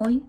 Hoy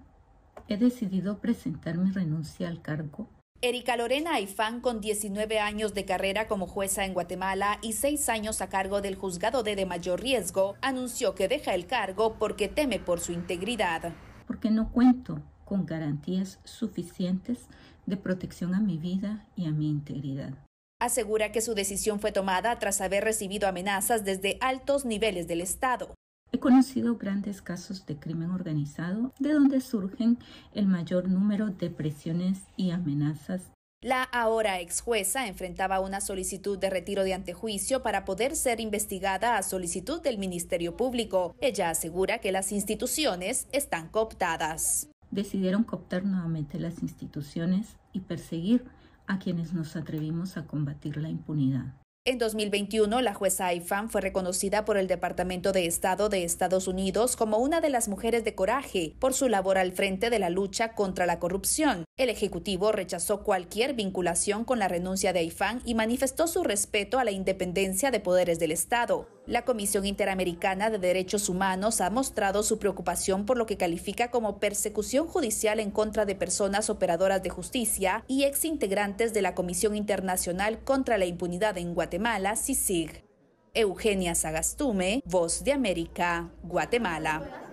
he decidido presentar mi renuncia al cargo. Erika Lorena Aifán, con 19 años de carrera como jueza en Guatemala y 6 años a cargo del juzgado de de mayor riesgo, anunció que deja el cargo porque teme por su integridad. Porque no cuento con garantías suficientes de protección a mi vida y a mi integridad. Asegura que su decisión fue tomada tras haber recibido amenazas desde altos niveles del Estado. He conocido grandes casos de crimen organizado de donde surgen el mayor número de presiones y amenazas la ahora ex jueza enfrentaba una solicitud de retiro de antejuicio para poder ser investigada a solicitud del Ministerio Público. Ella asegura que las instituciones están cooptadas. Decidieron cooptar nuevamente las instituciones y perseguir a quienes nos atrevimos a combatir la impunidad. En 2021, la jueza AIFAN fue reconocida por el Departamento de Estado de Estados Unidos como una de las mujeres de coraje por su labor al frente de la lucha contra la corrupción. El Ejecutivo rechazó cualquier vinculación con la renuncia de Aifan y manifestó su respeto a la independencia de poderes del Estado. La Comisión Interamericana de Derechos Humanos ha mostrado su preocupación por lo que califica como persecución judicial en contra de personas operadoras de justicia y exintegrantes de la Comisión Internacional contra la Impunidad en Guatemala, CICIG. Eugenia Sagastume, Voz de América, Guatemala.